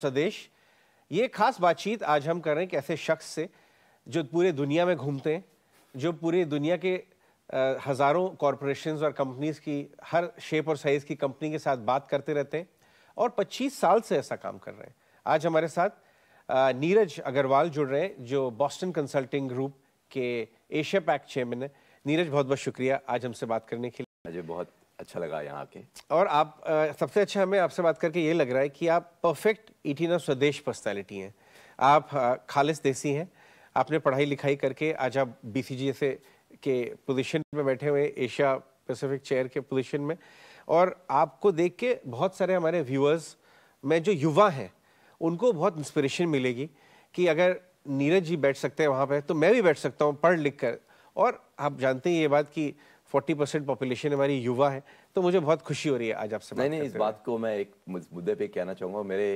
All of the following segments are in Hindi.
स्वदेश ये खास बातचीत आज हम कर रहे हैं ऐसे शख्स से जो पूरे दुनिया में घूमते हैं जो पूरी दुनिया के हज़ारों कॉरपोरेशन और कंपनीज की हर शेप और साइज़ की कंपनी के साथ बात करते रहते हैं और 25 साल से ऐसा काम कर रहे हैं आज हमारे साथ आ, नीरज अग्रवाल जुड़ रहे हैं जो बॉस्टन कंसल्टिंग ग्रुप के एशिया पैक चेयरमैन है नीरज बहुत बहुत शुक्रिया आज हमसे बात करने के लिए मुझे बहुत अच्छा लगा यहाँ आके और आप आ, सबसे अच्छा हमें आपसे बात करके ये लग रहा है कि आप परफेक्ट इटीना स्वदेश पर्सनैलिटी हैं आप खालिश देसी हैं आपने पढ़ाई लिखाई करके आज आप बी से के पोजिशन में बैठे हुए एशिया पैसिफिक चेयर के पोजिशन में और आपको देख के बहुत सारे हमारे व्यूअर्स में जो युवा हैं उनको बहुत इंस्पिरेशन मिलेगी कि अगर नीरज जी बैठ सकते हैं वहाँ पर तो मैं भी बैठ सकता हूँ पढ़ लिख कर और आप जानते हैं ये बात कि 40 परसेंट पॉपुलेशन हमारी युवा है तो मुझे बहुत खुशी हो रही है आज आपसे नहीं नहीं इस बात को मैं एक मुद्दे पे कहना चाहूँगा मेरे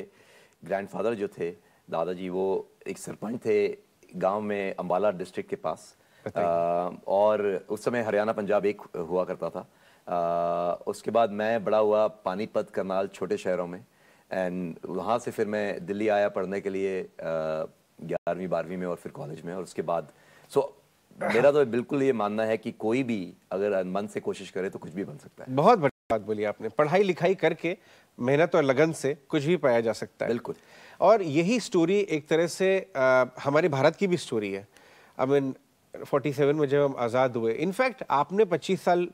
ग्रैंडफादर जो थे दादाजी वो एक सरपंच थे गांव में अम्बाला डिस्ट्रिक्ट के पास आ, और उस समय हरियाणा पंजाब एक हुआ करता था आ, उसके बाद मैं बड़ा हुआ पानीपत करनाल छोटे शहरों में एंड वहाँ से फिर मैं दिल्ली आया पढ़ने के लिए ग्यारहवीं बारहवीं में और फिर कॉलेज में और उसके बाद सो so, मेरा तो बिल्कुल ये मानना है कि कोई भी अगर मन से कोशिश करे तो कुछ भी बन सकता है बहुत बड़ी बात बोली आपने पढ़ाई लिखाई करके मेहनत और लगन से कुछ भी पाया जा सकता है बिल्कुल और यही स्टोरी एक तरह से आ, हमारे भारत की भी स्टोरी है आई मीन 47 में जब हम आज़ाद हुए इनफैक्ट आपने 25 साल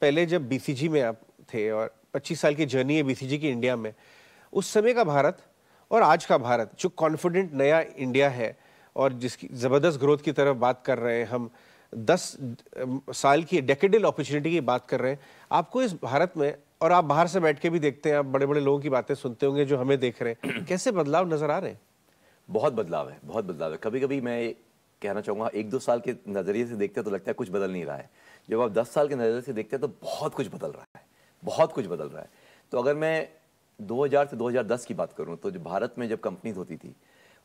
पहले जब बी में आप थे और 25 साल की जर्नी है बी की इंडिया में उस समय का भारत और आज का भारत जो कॉन्फिडेंट नया इंडिया है और जिसकी ज़बरदस्त ग्रोथ की तरफ बात कर रहे हैं हम दस साल की डेकेडल अपॉर्चुनिटी की बात कर रहे हैं आपको इस भारत में और आप बाहर से बैठ के भी देखते हैं आप बड़े बड़े लोगों की बातें सुनते होंगे जो हमें देख रहे हैं कैसे बदलाव नज़र आ रहे हैं बहुत बदलाव है बहुत बदलाव है कभी कभी मैं कहना चाहूँगा एक दो साल के नज़रिए से देखते हैं तो लगता है कुछ बदल नहीं रहा है जब आप दस साल के नज़रिए से देखते हैं तो बहुत कुछ बदल रहा है बहुत कुछ बदल रहा है तो अगर मैं 2000 से 2010 की बात करूं तो जो भारत में जब कंपनीज होती थी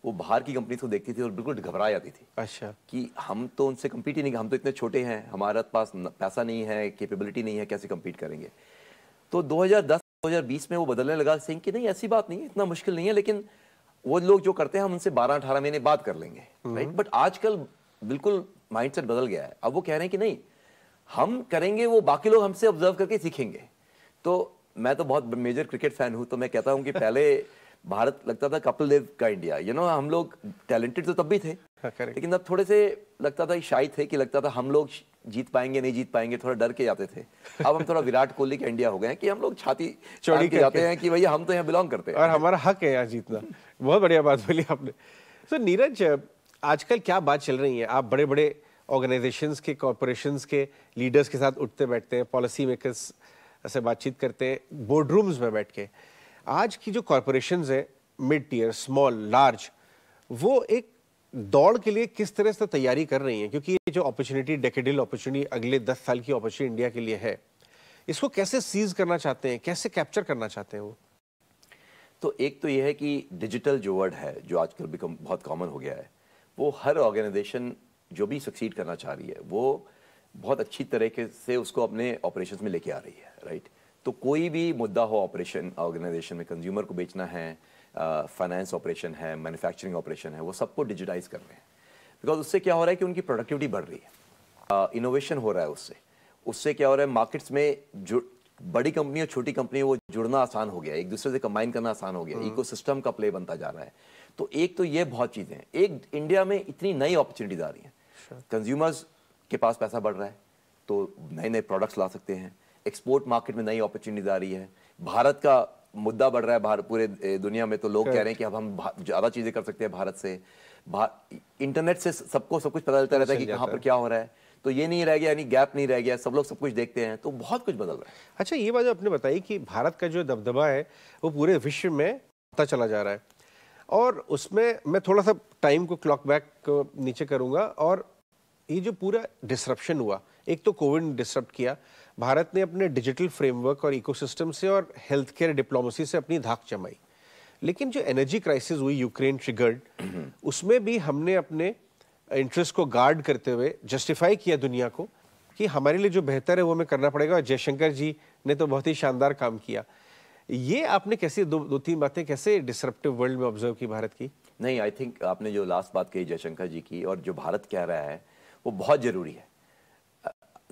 वो बाहर की कंपनी को देखती थी और बिल्कुल घबरा जाती थी अच्छा कि हम तो उनसे कम्पीट ही नहीं हम तो इतने छोटे हैं हमारे पास पैसा नहीं है कैपेबिलिटी नहीं है कैसे कम्पीट करेंगे तो 2010 2020 में वो बदलने लगा सिंह कि नहीं ऐसी बात नहीं इतना मुश्किल नहीं है लेकिन वो लोग जो करते हैं हम उनसे बारह अठारह महीने बात कर लेंगे राइट हम्म। बट आजकल बिल्कुल माइंडसेट बदल गया है अब वो कह रहे हैं कि नहीं हम करेंगे वो बाकी लोग हमसे ऑब्जर्व करके सीखेंगे तो मैं तो बहुत मेजर क्रिकेट फैन हूं तो मैं कहता हूं कि पहले भारत लगता था कपिल देव का India you you know know, हम लोग टैलेंटेड तो तब भी थे हाँ, लेकिन अब थोड़े से लगता था शाही थे कि लगता था हम लोग जीत पाएंगे नहीं जीत पाएंगे थोड़ा डर के जाते थे अब हम थोड़ा विराट कोहली के इंडिया हो गए हैं कि हम लोग छाती चौड़ी के जाते हैं कि भैया हम तो यहाँ बिलोंग करते हैं और हमारा हक है यहाँ जीतना बहुत बढ़िया बात बोली आपने सर नीरज आजकल क्या बात चल रही है आप बड़े बड़े ऑर्गेनाइजेशंस के कॉरपोरेशंस के लीडर्स के साथ उठते बैठते हैं पॉलिसी मेकर्स से बातचीत करते हैं बोर्ड रूम्स में बैठ के आज की जो कॉरपोरेशन है मिड टीयर स्मॉल लार्ज वो एक दौड़ के लिए किस तरह से तैयारी कर रही हैं क्योंकि ये जो अपॉर्चुनिटी डेकेडिल अपॉर्चुनिटी अगले दस साल की अपॉर्चुनिटी इंडिया के लिए है इसको कैसे सीज करना चाहते हैं कैसे कैप्चर करना चाहते हैं वो तो एक तो यह है कि डिजिटल जो वर्ड है जो आजकल बिकम बहुत कॉमन हो गया है वो हर ऑर्गेनाइजेशन जो भी सक्सीड करना चाह रही है वो बहुत अच्छी तरीके से उसको अपने ऑपरेशन में लेके आ रही है राइट right? तो कोई भी मुद्दा हो ऑपरेशन ऑर्गेनाइजेशन में कंज्यूमर को बेचना है फाइनेंस ऑपरेशन है मैन्युफैक्चरिंग ऑपरेशन है वो सबको डिजिटाइज कर रहे हैं बिकॉज उससे क्या हो रहा है कि उनकी प्रोडक्टिविटी बढ़ रही है इनोवेशन uh, हो रहा है उससे उससे क्या हो रहा है मार्केट्स में जो बड़ी कंपनी और छोटी कंपनी वो जुड़ना आसान हो गया एक दूसरे से कंबाइन करना आसान हो गया इको mm-hmm. हम्म। का प्ले बनता जा रहा है तो एक तो ये बहुत चीज़ें हैं एक इंडिया में इतनी नई अपॉर्चुनिटीज आ रही हैं कंज्यूमर्स के पास पैसा बढ़ रहा है तो नए नए प्रोडक्ट्स ला सकते हैं एक्सपोर्ट मार्केट में नई अपॉर्चुनिटीज आ रही है भारत का मुद्दा बढ़ रहा है भारत पूरे दुनिया में तो लोग कह रहे हैं कि अब हम ज़्यादा चीज़ें कर सकते हैं भारत से इंटरनेट से सबको सब कुछ पता चलता रहता है कि कहाँ पर क्या हो रहा है तो ये नहीं रह गया यानी गैप नहीं रह गया सब लोग सब कुछ देखते हैं तो बहुत कुछ बदल रहा है अच्छा ये बात आपने बताई कि भारत का जो दबदबा है वो पूरे विश्व में पता चला जा रहा है और उसमें मैं थोड़ा सा टाइम को क्लॉक बैक नीचे करूंगा और ये जो पूरा डिसरप्शन हुआ एक तो कोविड ने डिसरप्ट किया भारत ने अपने डिजिटल फ्रेमवर्क और इकोसिस्टम से और हेल्थ केयर डिप्लोमेसी से अपनी धाक जमाई लेकिन जो एनर्जी क्राइसिस हुई यूक्रेन ट्रिगर्ड उसमें भी हमने अपने इंटरेस्ट को गार्ड करते हुए जस्टिफाई किया दुनिया को कि हमारे लिए जो बेहतर है वो हमें करना पड़ेगा और जयशंकर जी ने तो बहुत ही शानदार काम किया ये आपने कैसे दो दो तीन बातें कैसे डिसरप्टिव वर्ल्ड में ऑब्जर्व की भारत की नहीं आई थिंक आपने जो लास्ट बात कही जयशंकर जी की और जो भारत कह रहा है वो बहुत ज़रूरी है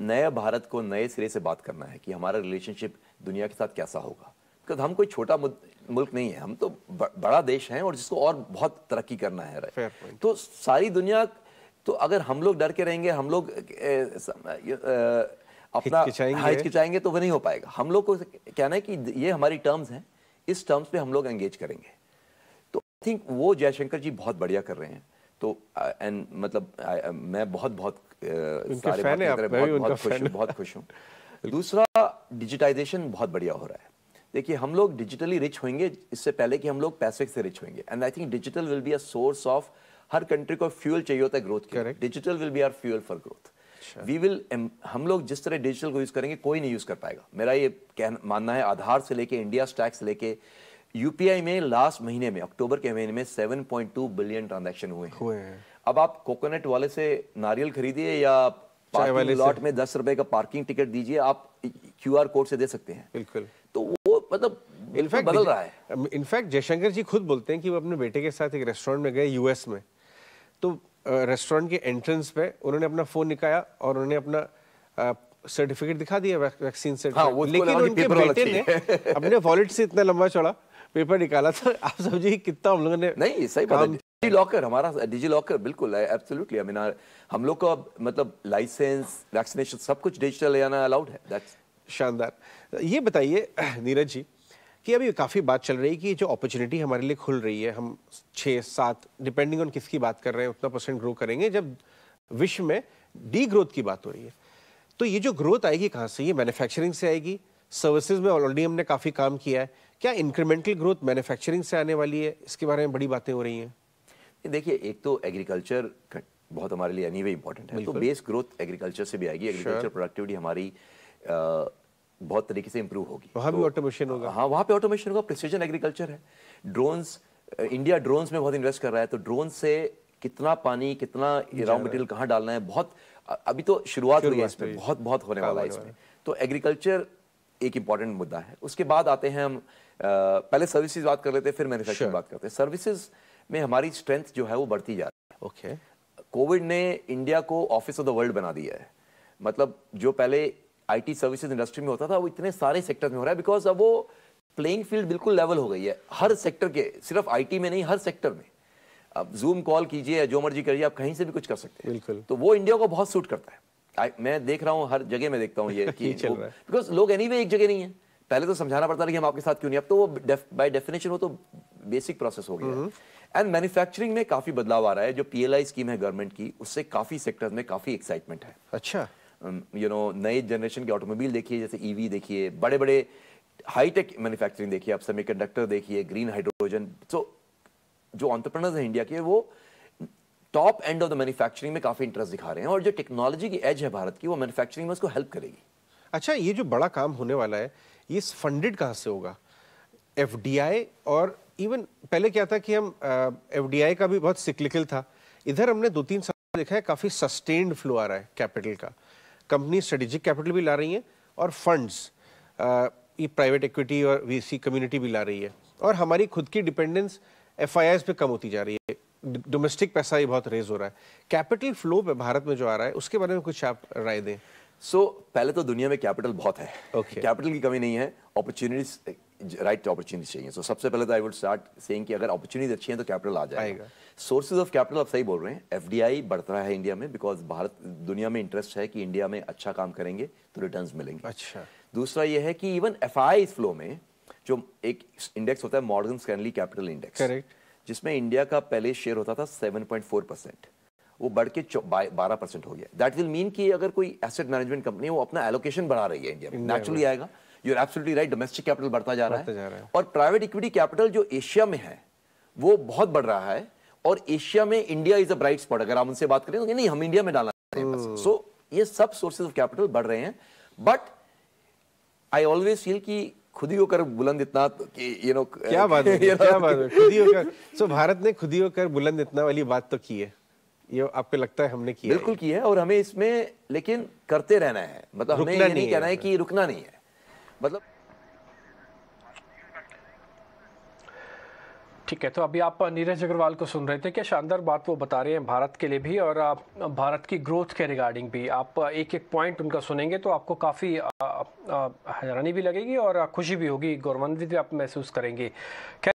नए भारत को नए सिरे से बात करना है कि हमारा रिलेशनशिप दुनिया के साथ कैसा होगा बिकॉज हम कोई छोटा मुल्क नहीं है हम तो बड़ा देश हैं और जिसको और बहुत तरक्की करना है तो सारी दुनिया तो अगर हम लोग डर के रहेंगे हम लोग अपना खिंचाएंगे तो वह नहीं हो पाएगा हम लोग को कहना है कि ये हमारी टर्म्स हैं इस टर्म्स पे हम लोग एंगेज करेंगे तो आई थिंक वो जयशंकर जी बहुत बढ़िया कर रहे हैं तो एंड मतलब I, मैं बहुत बहुत सारे फैन है बहुत बहुत खुश हूँ बहुत खुश हूँ दूसरा डिजिटाइजेशन बहुत बढ़िया हो रहा है देखिए हम लोग डिजिटली रिच होंगे इससे पहले कि हम लोग पैसे से रिच होंगे and I think digital will be a source of हर कंट्री को फ्यूल चाहिए होता है ग्रोथ के digital will be our fuel for growth we will हम लोग जिस तरह डिजिटल को यूज करेंगे कोई नहीं यूज कर पाएगा मेरा ये कहना मानना है आधार से लेके इंडिया स्टैक्स लेके यूपीआई में लास्ट महीने में अक्टूबर के महीने में 7.2 बिलियन ट्रांजेक्शन हुए हैं अब आप कोकोनट वाले से नारियल खरीदिए या लॉट में दस रुपए का पार्किंग टिकट दीजिए आप क्यू कोड से दे सकते हैं बिल्कुल तो वो मतलब इनफैक्ट बदल रहा है इनफैक्ट जयशंकर जी खुद बोलते हैं कि वो अपने बेटे के साथ एक रेस्टोरेंट में गए यूएस में तो रेस्टोरेंट के एंट्रेंस पे उन्होंने अपना फोन निकाया और उन्होंने अपना सर्टिफिकेट दिखा दिया वैक्सीन से हाँ, लेकिन उनके बेटे ने अपने वॉलेट से इतना लंबा चौड़ा पेपर निकाला था आप समझिए कितना हम लोगों ने नहीं सही काम डिजी लॉकर हमारा डिजी लॉकर बिल्कुल एब्सोल्युटली आई मीन हम लोग का मतलब लाइसेंस वैक्सीनेशन सब कुछ डिजिटल आना अलाउड है दैट्स शानदार ये बताइए नीरज जी कि अभी काफ़ी बात चल रही है कि जो अपॉर्चुनिटी हमारे लिए खुल रही है हम छः सात डिपेंडिंग ऑन किसकी बात कर रहे हैं उतना परसेंट ग्रो करेंगे जब विश्व में डी ग्रोथ की बात हो रही है तो ये जो ग्रोथ आएगी कहाँ से ये मैन्युफैक्चरिंग से आएगी सर्विसेज में ऑलरेडी हमने काफ़ी काम किया है क्या इंक्रीमेंटल ग्रोथ मैन्युफैक्चरिंग से आने वाली है इसके बारे में बड़ी बातें हो रही हैं देखिए एक तो एग्रीकल्चर बहुत हमारे लिए एनी वे इंपॉर्टेंट है तो बेस ग्रोथ एग्रीकल्चर से भी आएगी एग्रीकल्चर प्रोडक्टिविटी हमारी बहुत तरीके से इंप्रूव होगी वहाँ भी ऑटोमेशन तो होगा हाँ वहाँ पे ऑटोमेशन होगा प्रिसीजन एग्रीकल्चर है ड्रोन्स इंडिया ड्रोन्स में बहुत इन्वेस्ट कर रहा है तो ड्रोन से कितना पानी कितना रॉ मटेरियल कहाँ डालना है बहुत अभी तो शुरुआत हुई है इसमें बहुत बहुत होने वाला है इसमें तो एग्रीकल्चर एक इम्पॉर्टेंट मुद्दा है उसके बाद आते हैं हम पहले सर्विसेज बात कर लेते हैं फिर मैन्युफैक्चरिंग बात करते हैं सर्विसेज में हमारी स्ट्रेंथ जो है वो बढ़ती जा रही है ओके कोविड ने इंडिया को ऑफिस ऑफ द वर्ल्ड बना दिया है मतलब जो पहले आईटी सर्विसेज इंडस्ट्री में होता था वो इतने सारे सेक्टर में हो रहा है बिकॉज अब वो प्लेइंग फील्ड बिल्कुल लेवल हो गई है हर सेक्टर के सिर्फ आईटी में नहीं हर सेक्टर में अब जूम कॉल कीजिए या जो मर्जी करिए आप कहीं से भी कुछ कर सकते हैं बिल्कुल तो वो इंडिया को बहुत सूट करता है I, मैं देख रहा हूँ हर जगह में देखता हूँ ये कि बिकॉज लोग एनी anyway एक जगह नहीं है पहले तो समझाना पड़ता था कि हम आपके साथ क्यों नहीं अब तो वो बाय डेफिनेशन हो तो बेसिक प्रोसेस हो गया एंड मैन्युफैक्चरिंग हम्म। में काफी बदलाव आ रहा है जो पीएलआई स्कीम है गवर्नमेंट की उससे काफी सेक्टर्स में काफी एक्साइटमेंट है अच्छा यू um, नो नए जनरेशन के ऑटोमोबाइल देखिए जैसे ईवी e देखिए बड़े बड़े हाईटेक मैन्युफैक्चरिंग देखिए आप सेमीकंडक्टर देखिए ग्रीन हाइड्रोजन सो जो ऑन्टरप्रनर्स हैं इंडिया के वो top end of the manufacturing में काफी इंटरेस्ट दिखा रहे हैं और जो टेक्नोलॉजी की एज है भारत की वो मैन्युफैक्चरिंग में उसको हेल्प करेगी अच्छा ये जो बड़ा काम होने वाला है ये फंडेड कहाँ से होगा एफ और इवन पहले क्या था कि हम एफ uh, का भी बहुत सिक्लिकल था इधर हमने दो तीन साल देखा है काफ़ी सस्टेन्ड फ्लो आ रहा है कैपिटल का कंपनी स्ट्रेटेजिक कैपिटल भी ला रही है और फंड्स ये प्राइवेट इक्विटी और वीसी कम्युनिटी भी ला रही है और हमारी खुद की डिपेंडेंस एफ पे कम होती जा रही है डोमेस्टिक पैसा ही बहुत रेज हो रहा है कैपिटल फ्लो पे भारत में जो आ रहा है उसके बारे में कुछ आप राय दें सो so, पहले तो दुनिया में कैपिटल बहुत है कैपिटल okay. की कमी नहीं है अपॉर्चुनिटीज राइट अपॉर्चुनिटी चाहिए सो सबसे पहले तो आई वुड स्टार्ट सेइंग कि अगर अपॉर्चुनिटी अच्छी है तो कैपिटल आ जाएगा सोर्सेज ऑफ कैपिटल आप सही बोल रहे हैं एफडीआई बढ़ रहा है इंडिया में बिकॉज भारत दुनिया में इंटरेस्ट है कि इंडिया में अच्छा काम करेंगे तो रिटर्न मिलेंगे अच्छा दूसरा यह है कि इवन एफ फ्लो में जो एक इंडेक्स होता है Morgan Stanley capital index correct जिसमें इंडिया का पहले शेयर होता था सेवन वो बढ़ के बारह परसेंट हो गया दैट विल मीन कि अगर कोई एसेट मैनेजमेंट कंपनी है वो अपना एलोकेशन बढ़ा रही है इंडिया में नेचुरली आएगा you are absolutely right domestic capital बढ़ता जा रहा है और प्राइवेट इक्विटी कैपिटल जो एशिया में है वो बहुत बढ़ रहा है और एशिया में India is a bright spot अगर आप उनसे बात करें तो नहीं हम इंडिया में डालना सो ये सब सोर्सेज ऑफ कैपिटल बढ़ रहे हैं बट आई ऑलवेज फील कि खुद ही होकर बुलंद इतना कि यू नो क्या बात है क्या बात है खुद ही होकर सो भारत ने खुद ही होकर बुलंद इतना वाली बात तो की है ये आपको लगता है हमने की बिल्कुल की है और हमें इसमें लेकिन करते रहना है मतलब हमें ये नहीं कहना है कि रुकना नहीं है मतलब ठीक है तो अभी आप नीरज अग्रवाल को सुन रहे थे क्या शानदार बात वो बता रहे हैं भारत के लिए भी और आप भारत की ग्रोथ के रिगार्डिंग भी आप एक एक पॉइंट उनका सुनेंगे तो आपको काफ़ी हैरानी भी लगेगी और खुशी भी होगी गौरवान्वित भी आप महसूस करेंगे